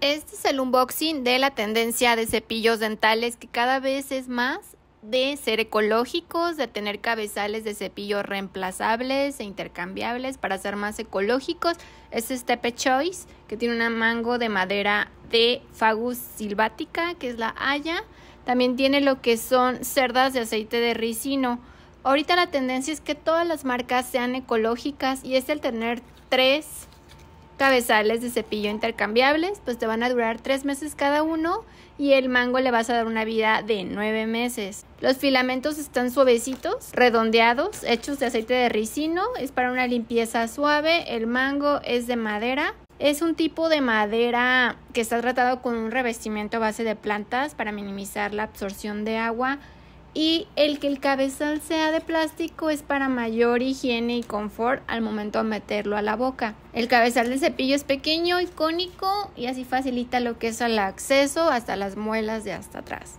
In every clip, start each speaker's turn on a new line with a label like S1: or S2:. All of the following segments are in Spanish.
S1: Este es el unboxing de la tendencia de cepillos dentales que cada vez es más de ser ecológicos, de tener cabezales de cepillos reemplazables e intercambiables para ser más ecológicos. Este es Tepe Choice, que tiene una mango de madera de Fagus silvática, que es la haya. También tiene lo que son cerdas de aceite de ricino. Ahorita la tendencia es que todas las marcas sean ecológicas y es el tener tres cabezales de cepillo intercambiables, pues te van a durar tres meses cada uno y el mango le vas a dar una vida de nueve meses. Los filamentos están suavecitos, redondeados, hechos de aceite de ricino, es para una limpieza suave, el mango es de madera. Es un tipo de madera que está tratado con un revestimiento a base de plantas para minimizar la absorción de agua y el que el cabezal sea de plástico es para mayor higiene y confort al momento de meterlo a la boca. El cabezal de cepillo es pequeño y cónico y así facilita lo que es el acceso hasta las muelas de hasta atrás,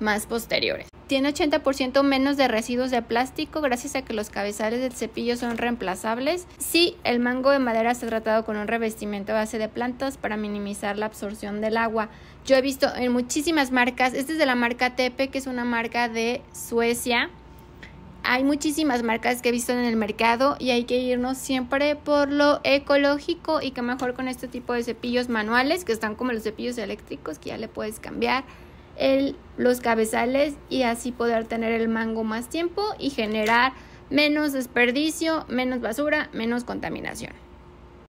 S1: más posteriores. Tiene 80% menos de residuos de plástico gracias a que los cabezales del cepillo son reemplazables. Sí, el mango de madera está tratado con un revestimiento a base de plantas para minimizar la absorción del agua. Yo he visto en muchísimas marcas, este es de la marca Tepe, que es una marca de Suecia. Hay muchísimas marcas que he visto en el mercado y hay que irnos siempre por lo ecológico y que mejor con este tipo de cepillos manuales que están como los cepillos eléctricos que ya le puedes cambiar el, los cabezales y así poder tener el mango más tiempo y generar menos desperdicio, menos basura, menos contaminación.